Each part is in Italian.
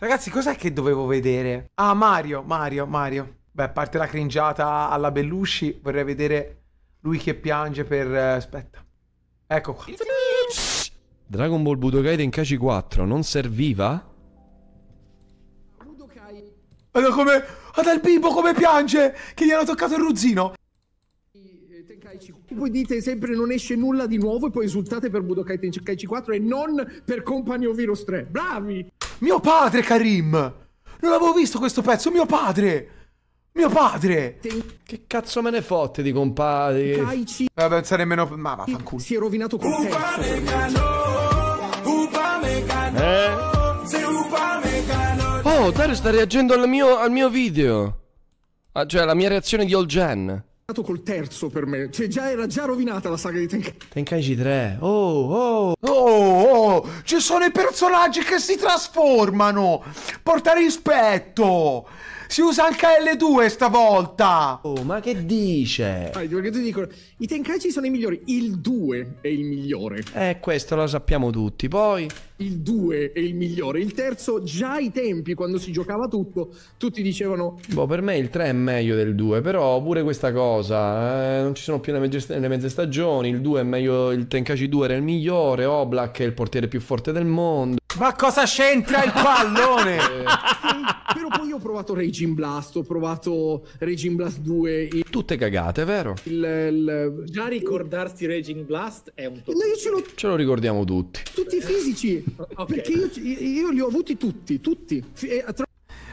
Ragazzi, cos'è che dovevo vedere? Ah, Mario, Mario, Mario. Beh, a parte la cringiata alla Bellusci, vorrei vedere lui che piange per... Eh, aspetta. Ecco qua. Dragon Ball Budokai Tenkaichi 4 non serviva? Budokai... Guarda come... Guarda il bimbo come piange! Che gli hanno toccato il ruzzino! Voi dite sempre non esce nulla di nuovo e poi esultate per Budokai Tenkaichi 4 e non per Company of Virus 3. Bravi! Mio padre, Karim! Non avevo visto questo pezzo, mio padre! Mio padre! Che cazzo me ne fotte di compari? Caici. Vabbè, eh, non sarei nemmeno... Ma vaffanculo. Si è rovinato col Eh? Oh, Dario sta reagendo al mio, al mio video. Ah, cioè, alla mia reazione di All Gen col terzo per me. Cioè, già era già rovinata la saga di Tenkaichi. Tenkaichi 3. Oh, oh. Oh, oh. Ci sono i personaggi che si trasformano. Porta rispetto. Si usa anche L2 stavolta. Oh, ma che dice? Ah, perché ti dicono, i Tenkaichi sono i migliori. Il 2 è il migliore. Eh, questo lo sappiamo tutti. Poi il 2 è il migliore, il terzo già ai tempi quando si giocava tutto, tutti dicevano... Boh, per me il 3 è meglio del 2, però pure questa cosa, eh, non ci sono più le mezze, le mezze, stagioni, il 2 è meglio, il Tenkaci 2 era il migliore, Oblak è il portiere più forte del mondo. Ma cosa c'entra il pallone? Eh. Però poi ho provato Raging Blast, ho provato Raging Blast 2. E... Tutte cagate, vero? Il, il... Già ricordarsi Raging Blast è un top. No, ce, lo... ce lo ricordiamo tutti. Tutti i fisici okay. Perché io, io, li ho avuti tutti, tutti. Eh,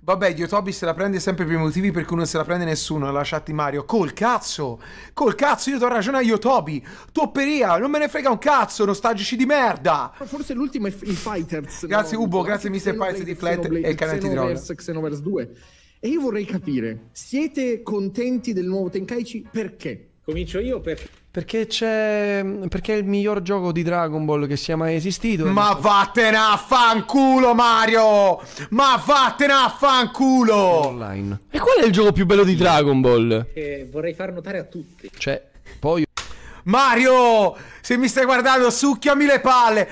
Vabbè, Diotobi se la prende sempre per i motivi per cui non se la prende nessuno, lasciati Mario. Col cazzo! Col cazzo, io do ragione a Yotobi! Topperia, non me ne frega un cazzo, nostalgici di merda! Forse l'ultimo è i Fighters. grazie no, Ubo, grazie Mr. Fighters di Flat Xenoblade, e di Drone. Xenoverse, Xenoverse 2. E io vorrei capire, siete contenti del nuovo Tenkaichi? Perché? Comincio io perché... Perché c'è. Perché è il miglior gioco di Dragon Ball che sia mai esistito. Ma non... vattene a fanculo, Mario! Ma vattene a fanculo! Online. E qual è il gioco più bello di Dragon Ball? Eh, vorrei far notare a tutti. Cioè, poi. Mario, se mi stai guardando, succhiami le palle.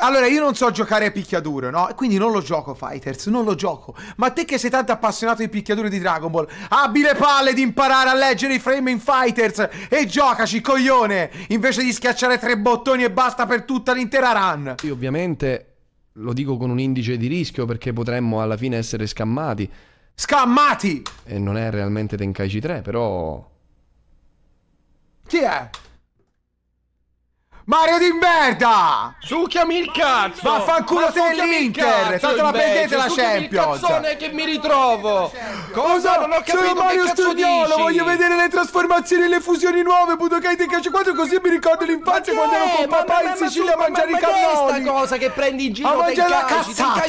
Allora, io non so giocare a picchiaduro, no? Quindi non lo gioco, Fighters, non lo gioco. Ma te che sei tanto appassionato di picchiaduro di Dragon Ball, abbi le palle di imparare a leggere i frame in Fighters e giocaci, coglione! Invece di schiacciare tre bottoni e basta per tutta l'intera run. Io ovviamente lo dico con un indice di rischio perché potremmo alla fine essere scammati. Scammati! E non è realmente Tenkaichi 3, però... Chi è? Mario di merda! Succhiami il cazzo! Vaffanculo l'Inter! Tanto la prendete la Champions! Ma che mi ritrovo! Cosa? Non ho capito Sono Mario Studiolo! Voglio vedere le trasformazioni e le fusioni nuove! Budokai Tenkaichi 4 così mi ricordo l'infanzia quando ero con papà in Sicilia a mangiare i cannoni! Ma che è cosa che prendi in giro A mangiare la cazzata!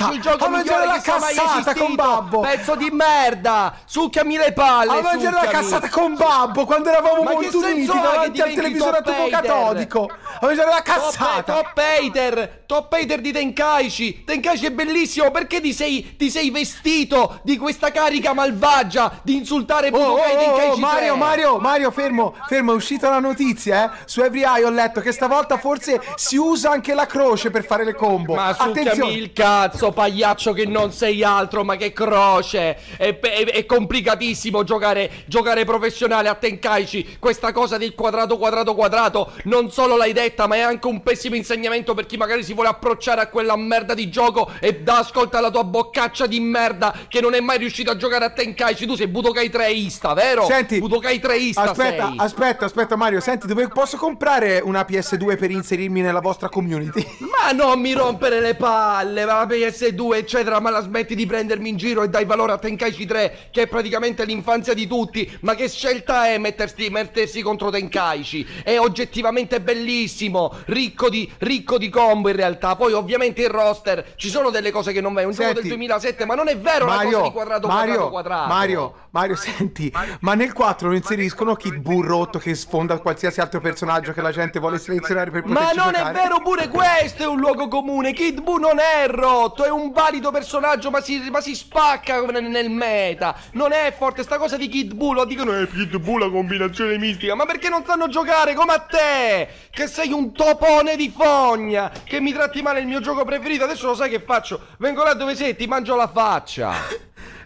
a mangiare la cazzata con babbo! Pezzo di merda! Succhiami le palle! A mangiare la cazzata con babbo! Quando eravamo molto uniti davanti al televisore a tubo catodico! Voglio dare la cazzata! Top, top hater! Top hater di Tenkaichi! Tenkaichi è bellissimo! Perché ti sei, ti sei vestito di questa carica malvagia di insultare oh, Budokai oh, oh, Tenkaichi oh, Mario, Mario, Mario, fermo, fermo, è uscita la notizia, eh? Su Every Eye ho letto che stavolta forse si usa anche la croce per fare le combo. Ma succhiami il cazzo, pagliaccio che non sei altro, ma che croce! È, è, è complicatissimo giocare, giocare professionale a Tenkaichi. Questa cosa del quadrato, quadrato, quadrato, non solo l'hai detto maledetta, ma è anche un pessimo insegnamento per chi magari si vuole approcciare a quella merda di gioco e da ascolta alla tua boccaccia di merda che non è mai riuscito a giocare a Tenkaichi. Tu sei Budokai 3ista, vero? Senti, Budokai 3ista aspetta, sei. aspetta, aspetta Mario, senti, dove posso comprare una PS2 per inserirmi nella vostra community? Ma non mi rompere le palle, ma la PS2 eccetera, ma la smetti di prendermi in giro e dai valore a Tenkaichi 3 che è praticamente l'infanzia di tutti. Ma che scelta è mettersi, mettersi contro Tenkaichi? È oggettivamente bellissimo ricchissimo, ricco di, ricco di combo in realtà. Poi ovviamente il roster ci sono delle cose che non vai, un senti, gioco del 2007, ma non è vero Mario, la cosa di quadrato Mario, quadrato, quadrato. Mario, Mario, senti, Mario, ma nel 4 lo inseriscono Kid Burrotto che sfonda qualsiasi altro personaggio che la gente vuole selezionare per poterci Ma non giocare. è vero pure questo è un luogo comune, Kid Bu non è rotto, è un valido personaggio ma si, ma si spacca nel, nel meta. Non è forte sta cosa di Kid Bu, lo dicono è eh, Kid Bu la combinazione mistica, ma perché non sanno giocare come a te? Che sei sei un topone di fogna che mi tratti male il mio gioco preferito. Adesso lo sai che faccio? Vengo là dove sei e ti mangio la faccia.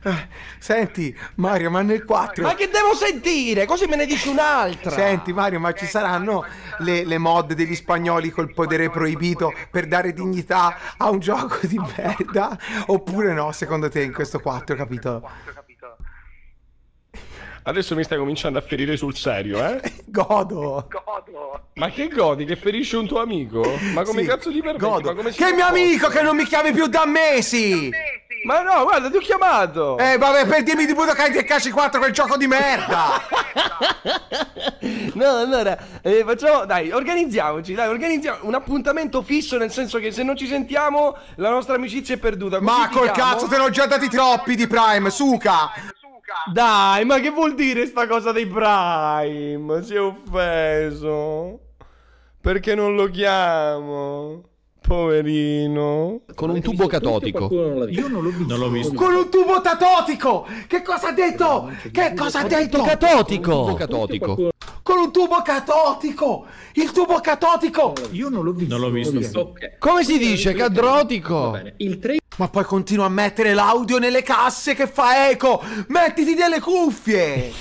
Senti Mario, ma nel 4... Ma che devo sentire? Così me ne dici un'altra. Senti Mario, ma ci saranno le, le, mod degli spagnoli col potere proibito per dare dignità a un gioco di merda? Oppure no, secondo te, in questo 4 capitolo? Adesso mi stai cominciando a ferire sul serio, eh? Godo. Godo. Ma che godi? Che ferisci un tuo amico? Ma come sì. cazzo ti permetti? Godo. che mio amico che non mi chiami più da mesi! Da mesi. Ma no, guarda, ti ho chiamato! Eh, vabbè, per dirmi di Budokai Tenkaichi 4 quel gioco di merda! no, allora, eh, facciamo, dai, organizziamoci, dai, organizziamo un appuntamento fisso nel senso che se non ci sentiamo la nostra amicizia è perduta. Ma col chiamo... cazzo, te ne ho già dati troppi di Prime, suca! cazzo. Dai, ma che vuol dire sta cosa dei Prime? Si è offeso. Perché non lo chiamo? Poverino. Con un tubo catotico. Non Io non l'ho visto. Non l'ho visto. Con un tubo catotico! Che cosa ha detto? Che cosa ha detto? Catotico. catotico. Con un tubo catotico. Il tubo catotico. Io non l'ho visto. Non l'ho visto. Come si dice? Cadrotico. Il 3 ma poi continua a mettere l'audio nelle casse che fa eco! Mettiti delle cuffie!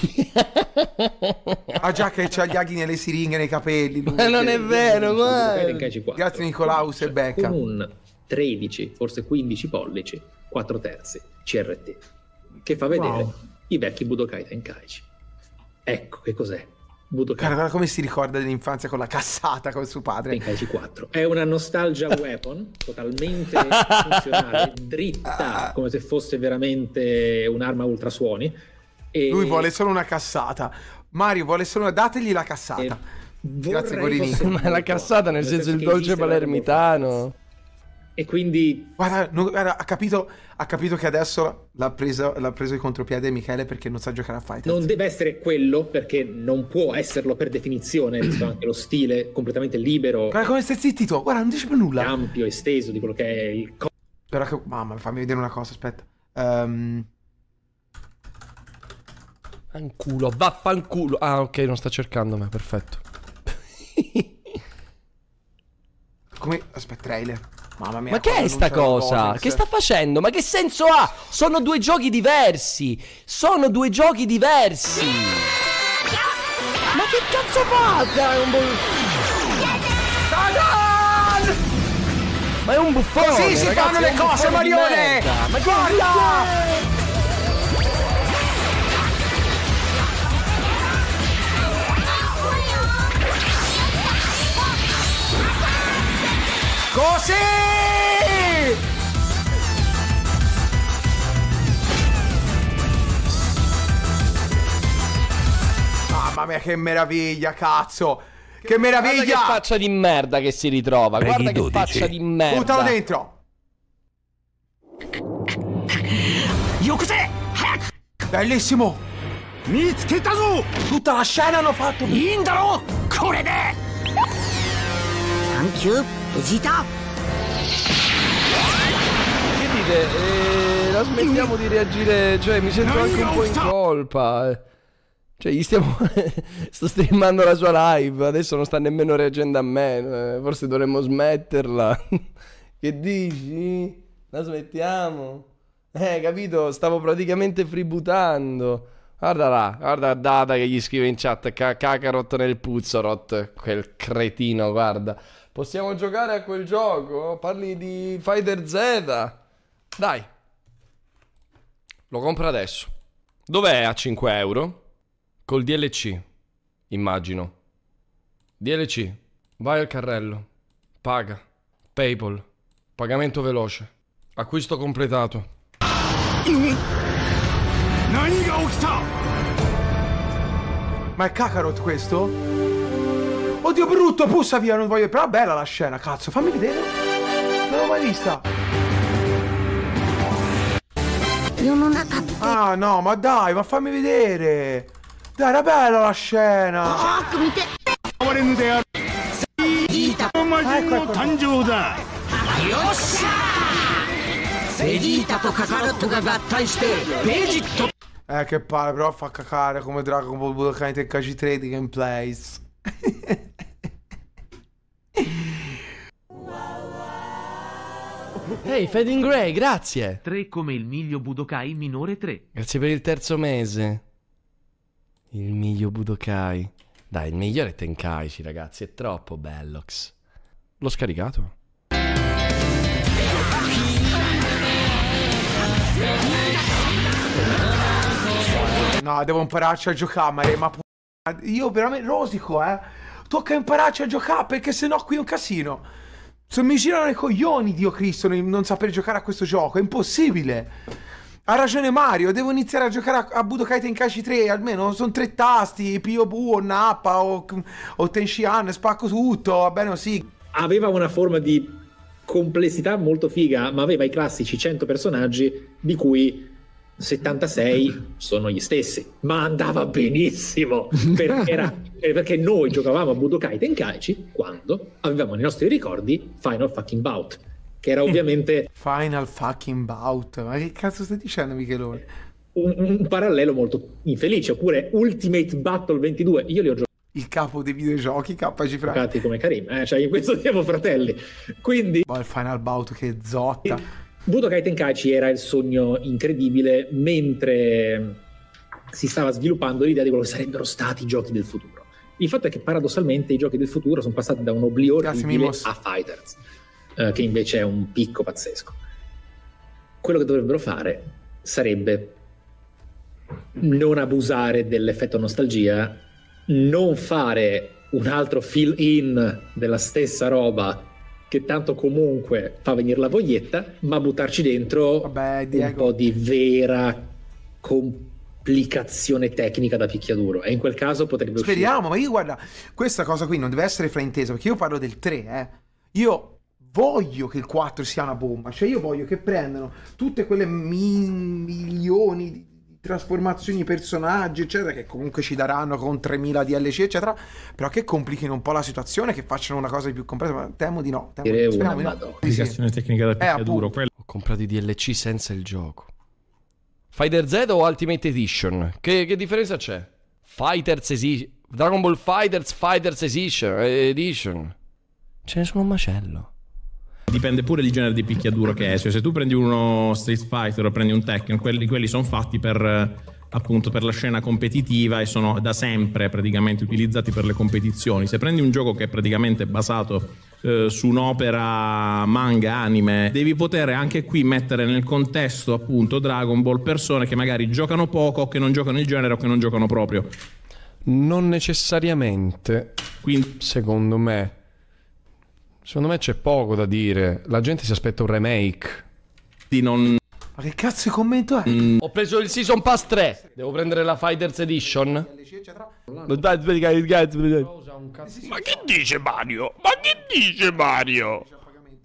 ah già che c'ha gli aghi nelle siringhe nei capelli. Lui, Ma non è vero, guarda! Grazie Nicolaus e Becca. Con un 13, forse 15 pollici, 4 terzi, CRT, che fa vedere wow. i vecchi Budokai Tenkaichi. Ecco che cos'è Budokai. Guarda, come si ricorda dell'infanzia con la cassata con suo padre? In Tenkaichi 4. È una nostalgia weapon totalmente funzionale, dritta, come se fosse veramente un'arma ultrasuoni. E... Lui vuole solo una cassata. Mario vuole solo dategli la cassata. E... Grazie Gorini. Ma la cassata nel, nel senso, senso il dolce palermitano. E quindi... Guarda, non, guarda ha, capito, ha, capito, che adesso l'ha preso, l'ha preso il contropiede Michele perché non sa giocare a fight. Non deve essere quello perché non può esserlo per definizione, visto anche lo stile completamente libero. Guarda come stai zittito, guarda non dice più nulla. Ampio, esteso di quello che è il... Co- Però che... Mamma, fammi vedere una cosa, aspetta. Um... Fanculo, vaffanculo. Ah ok, non sta cercando me, perfetto. come... Aspetta, trailer. Mamma mia, ma che è sta cosa? Che sta facendo? Ma che senso ha? Sono due giochi diversi. Sono due giochi diversi. Ma che cazzo fa? Dragon Ma è un buffone. Così si fanno le cose, Marione. Ma guarda! Così! Mamma mia che meraviglia, cazzo! Che, meraviglia! Guarda che faccia di merda che si ritrova, guarda 12. che faccia di merda. Buttalo dentro! Bellissimo! Tutta la scena hanno fatto! いいんだろこれでサンキュー Esita! Che dite? Eh, la smettiamo di reagire, cioè mi sento anche un po' in colpa. Eh. Cioè, gli stiamo. sto streamando la sua live, adesso non sta nemmeno reagendo a me. Eh, forse dovremmo smetterla. che dici? La smettiamo? Eh, capito? Stavo praticamente fributando. Guarda là, guarda Dada che gli scrive in chat, cacarot nel puzzorot, quel cretino, guarda. Possiamo giocare a quel gioco? Parli di Fighter Z. Dai. Lo compro adesso. Dov'è a 5 euro? Col DLC, immagino. DLC. Vai al carrello. Paga. PayPal. Pagamento veloce. Acquisto completato. Ma è Kakarot questo? Oddio brutto, pussa via, non voglio... Però bella la scena, cazzo, fammi vedere. Non l'ho mai vista. Ah no, ma dai, ma fammi vedere. Dai, era bella la scena. Eh che pare, però fa cacare come Dragon Ball Budokai Tenkaichi 3 di gameplays Ehi, Fading Grey, grazie. Tre come il miglio Budokai minore 3. Grazie per il terzo mese. Il miglio Budokai. Dai, il migliore è Tenkaichi, ragazzi. È troppo Bellox. L'ho scaricato. No, devo impararci a giocare, ma io veramente rosico, eh. Tocca impararci a giocare perché sennò qui è un casino. Sono mi girano i coglioni, Dio Cristo, non saper giocare a questo gioco. È impossibile. Ha ragione Mario, devo iniziare a giocare a, a Budokai Tenkaichi 3, almeno sono tre tasti, Piobu o Nappa o, o Tenshihan, spacco tutto, va bene sì. Aveva una forma di complessità molto figa, ma aveva i classici 100 personaggi di cui 76 sono gli stessi, ma andava benissimo perché, era, eh, perché noi giocavamo a Budokai Tenkaichi quando avevamo nei nostri ricordi Final Fucking Bout, che era ovviamente... Final Fucking Bout, ma che cazzo stai dicendo Michelone? Un, un parallelo molto infelice, oppure Ultimate Battle 22, io li ho giocati il capo dei videogiochi KG Frank. Giocati come Karim, eh? cioè in questo siamo fratelli. Quindi... Boh, il Final Bout che zotta. Eh, Budokai Tenkaichi era il sogno incredibile mentre si stava sviluppando l'idea di quello che sarebbero stati i giochi del futuro. Il fatto è che paradossalmente i giochi del futuro sono passati da un oblio orribile a Fighters, eh, che invece è un picco pazzesco. Quello che dovrebbero fare sarebbe non abusare dell'effetto nostalgia, non fare un altro fill in della stessa roba che tanto comunque fa venire la voglietta, ma buttarci dentro Vabbè, un po' di vera complicazione tecnica da picchiaduro. E in quel caso potrebbe Speriamo, uscire. Speriamo, ma io guarda, questa cosa qui non deve essere fraintesa, perché io parlo del 3, eh. Io voglio che il 4 sia una bomba, cioè io voglio che prendano tutte quelle mi- milioni di trasformazioni personaggi, eccetera, che comunque ci daranno con 3000 DLC, eccetera, però che complichino un po' la situazione, che facciano una cosa di più complessa, ma temo di no. Temo, Direi una, di no. Applicazione sì, tecnica da eh, PC Quello... Ho comprato i DLC senza il gioco. Fighter Z o Ultimate Edition? Che, che differenza c'è? Fighters Edition. Dragon Ball Fighters, Fighters Edition. Ce ne sono un macello dipende pure il genere di picchiaduro che è. Cioè, se tu prendi uno Street Fighter o prendi un Tekken, quelli, quelli sono fatti per eh, appunto per la scena competitiva e sono da sempre praticamente utilizzati per le competizioni. Se prendi un gioco che è praticamente basato eh, su un'opera manga, anime, devi poter anche qui mettere nel contesto appunto Dragon Ball persone che magari giocano poco, che non giocano il genere o che non giocano proprio. Non necessariamente. Quindi, secondo me, Secondo me c'è poco da dire. La gente si aspetta un remake. Di non... Ma che cazzo di commento è? Mm. Ho preso il Season Pass 3. Devo prendere la Fighters Edition. Ma che dice Mario? Ma che dice Mario?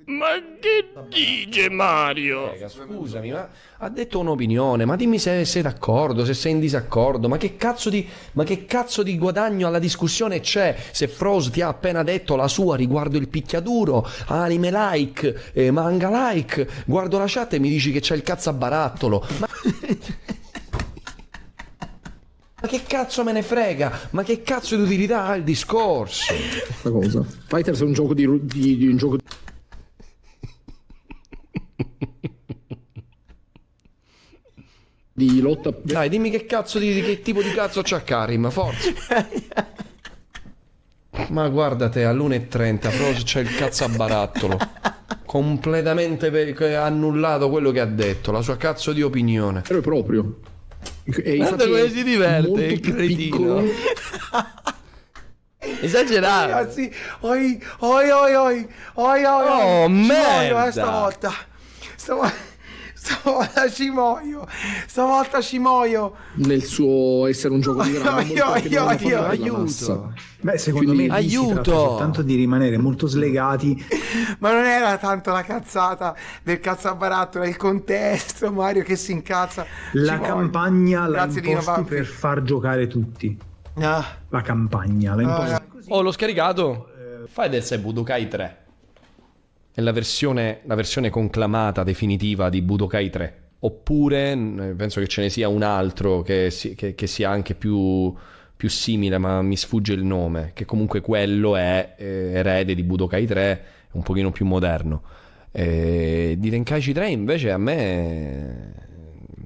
Ma che dice Mario? scusami, ma ha detto un'opinione, ma dimmi se sei d'accordo, se sei in disaccordo, ma che, di, ma che cazzo di, guadagno alla discussione c'è se Frost ti ha appena detto la sua riguardo il picchiaduro, anime like, eh, manga like, guardo la chat e mi dici che c'è il cazzo a barattolo. Ma... Ma che cazzo me ne frega? Ma che cazzo di utilità ha il discorso? Questa cosa? Fighters è un gioco di, di, di un gioco di... di lotta. Dai, dimmi che cazzo di, di che tipo di cazzo c'ha Karim, forza. Ma guarda te, all'1.30 però c'è il cazzo a barattolo. Completamente per... annullato quello che ha detto, la sua cazzo di opinione. Vero e proprio. È Guarda come si diverte, il cretino. Esagerato. Ragazzi, oi, oi, oi, oi, oi, oi, oi. Oh, merda. Ci voglio, eh, stavolta. Stavolta. Stavolta ci muoio. Stavolta ci muoio. Nel suo essere un gioco di Rumble. io, io, io, aiuto. Beh, secondo Quindi, me aiuto. tanto di rimanere molto slegati. ma non era tanto la cazzata del cazzabaratto, era il contesto, Mario che si incazza. La campagna la imposti per far giocare tutti. Ah. La campagna, la ah, imposti. Eh. oh, l'ho scaricato. Eh. Fai del Sei Budokai 3 è la versione, la versione conclamata definitiva di Budokai 3. Oppure penso che ce ne sia un altro che, si, che, che sia anche più, più, simile, ma mi sfugge il nome, che comunque quello è eh, erede di Budokai 3, un pochino più moderno. Eh, di Tenkaichi 3 invece a me...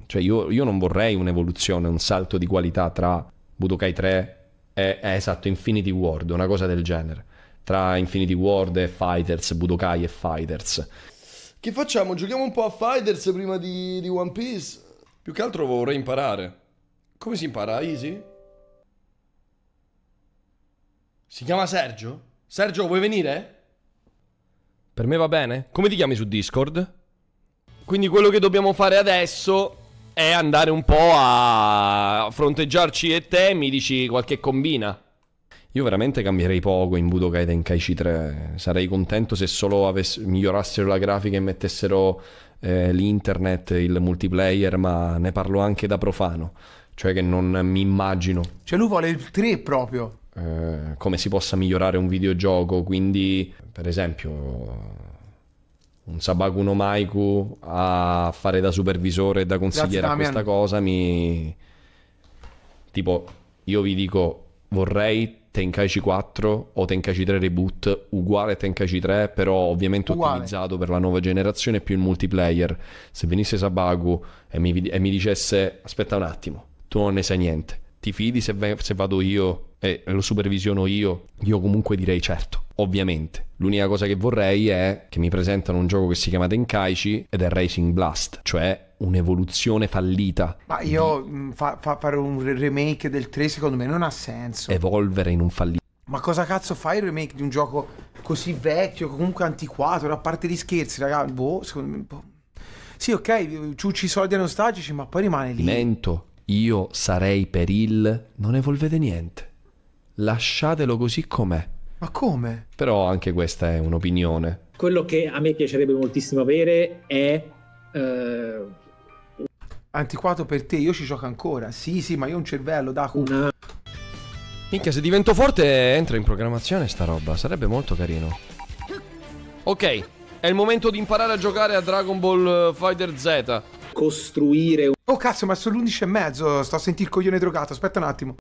Cioè io, io non vorrei un'evoluzione, un salto di qualità tra Budokai 3 e, e esatto, Infinity World, una cosa del genere tra Infinity Ward e Fighters, Budokai e Fighters. Che facciamo? Giochiamo un po' a Fighters prima di, di One Piece? Più che altro vorrei imparare. Come si impara? Easy? Si chiama Sergio? Sergio, vuoi venire? Per me va bene? Come ti chiami su Discord? Quindi quello che dobbiamo fare adesso è andare un po' a fronteggiarci e te mi dici qualche combina. Io veramente cambierei poco in Budokai Tenkaichi 3. Sarei contento se solo avess- migliorassero la grafica e mettessero eh, l'internet, il multiplayer, ma ne parlo anche da profano. Cioè che non mi immagino. Cioè lui vuole il 3 proprio. Eh, come si possa migliorare un videogioco, quindi per esempio un Sabaku no Maiku a fare da supervisore e da consigliere Grazie, a questa cosa mi... Tipo, io vi dico, vorrei Tenkaichi 4 o Tenkaichi 3 Reboot uguale a Tenkaichi 3, però ovviamente uguale. ottimizzato per la nuova generazione più il multiplayer. Se venisse Sabagu e mi, e mi, dicesse aspetta un attimo, tu non ne sai niente, ti fidi se, ve- se vado io e lo supervisiono io, io comunque direi certo, ovviamente. L'unica cosa che vorrei è che mi presentano un gioco che si chiama Tenkaichi ed è Racing Blast, cioè un'evoluzione fallita. Ma io di... Mm, fa, fa fare un remake del 3 secondo me non ha senso. Evolvere in un fallimento. Ma cosa cazzo fai il remake di un gioco così vecchio, comunque antiquato, a parte gli scherzi, raga, boh, secondo me... Boh. Sì, ok, ciucci i soldi nostalgici, ma poi rimane lì. Lento, io sarei per il... Non evolvete niente. Lasciatelo così com'è. Ma come? Però anche questa è un'opinione. Quello che a me piacerebbe moltissimo avere è... Eh Antiquato per te, io ci gioco ancora. Sì, sì, ma io ho un cervello, da No. Minchia, se divento forte entra in programmazione sta roba, sarebbe molto carino. Ok, è il momento di imparare a giocare a Dragon Ball eh, Fighter Z. Costruire un... Oh cazzo, ma sono l'11 e mezzo, sto a sentire il coglione drogato, aspetta un attimo.